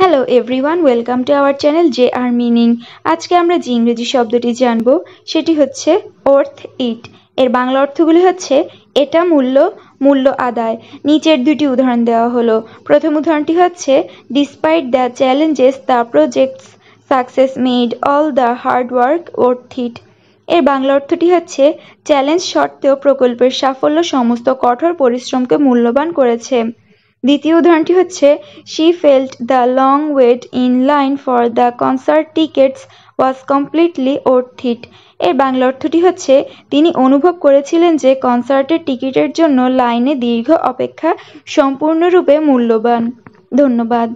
hello everyone welcome to our channel J R meaning আজকে আমরা যে ইংরেজি শব্দটি জানব সেটি হচ্ছে অর্থ ইট এর বাংলা অর্থগুলি হচ্ছে এটা মূল্য মূল্য আদায় নিচের দুটি উদাহরণ দেওয়া হলো প্রথম উদাহরণটি হচ্ছে despite the challenges the project's success made all the hard work worth it এর বাংলা অর্থটি হচ্ছে চ্যালেঞ্জ সত্ত্বেও প্রকল্পের সাফল্য সমস্ত কঠোর পরিশ্রমকে মূল্যবান করেছে দ্বিতীয় উদাহরণটি হচ্ছে she felt the long wait in line for the concert tickets was completely worth it এর বাংলা অর্থটি হচ্ছে তিনি অনুভব করেছিলেন যে কনসার্টের টিকিটের জন্য লাইনে দীর্ঘ অপেক্ষা সম্পূর্ণরূপে মূল্যবান ধন্যবাদ